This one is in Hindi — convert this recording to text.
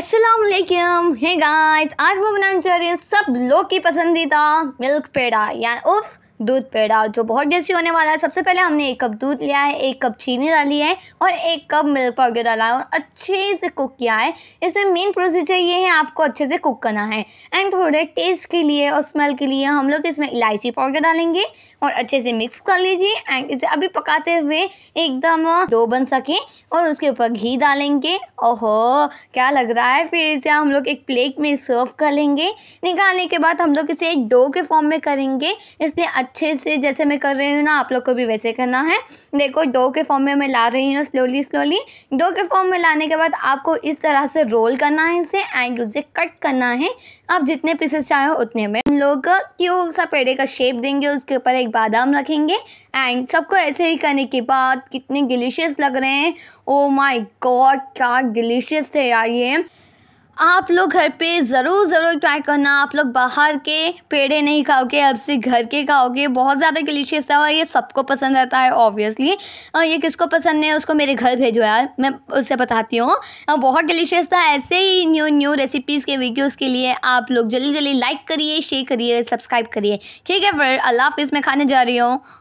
वालेकुम है गाइस आज मैं बनाने जा रही हूँ सब लोग की पसंदीदा मिल्क पेड़ा या उफ दूध पेड़ा जो बहुत टेस्टी होने वाला है सबसे पहले हमने एक कप दूध लिया है एक कप चीनी डाली है और एक कप मिल्क पाउडर डाला है और अच्छे से कुक किया है इसमें मेन प्रोसीजर ये है आपको अच्छे से कुक करना है एंड थोड़े टेस्ट के लिए और स्मेल के लिए हम लोग इसमें इलायची पाउडर डालेंगे और अच्छे से मिक्स कर लीजिए एंड इसे अभी पकाते हुए एकदम डो बन सके और उसके ऊपर घी डालेंगे ओहो क्या लग रहा है फिर इसे हम लोग एक प्लेट में सर्व कर लेंगे निकालने के बाद हम लोग इसे एक डो के फॉर्म में करेंगे इसलिए अच्छे से जैसे मैं कर रही हूँ ना आप लोग को भी वैसे करना है देखो डो के फॉर्म में मैं ला रही हूँ स्लोली स्लोली डो के फॉर्म में लाने के बाद आपको इस तरह से रोल करना है इसे एंड उसे कट करना है आप जितने पीसेस चाहे उतने में हम लोग क्यों सा पेड़े का शेप देंगे उसके ऊपर एक बादाम रखेंगे एंड सबको ऐसे ही करने के बाद कितने डिलीशियस लग रहे हैं ओ माई गॉड क्या डिलीशियस थे यार ये आप लोग घर पे ज़रूर ज़रूर ट्राई करना आप लोग बाहर के पेड़े नहीं खाओगे अब से घर के खाओगे बहुत ज़्यादा डिलीशियस था और ये सबको पसंद आता है ऑब्वियसली और ये किसको पसंद है उसको मेरे घर भेजो यार मैं उससे बताती हूँ बहुत डिलीशियस था ऐसे ही न्यू न्यू रेसिपीज़ के वीडियोज़ के लिए आप लोग जल्दी जल्दी लाइक करिए शेयर करिए सब्सक्राइब करिए ठीक है फिर अल्लाह हाफिज़ मैं खाने जा रही हूँ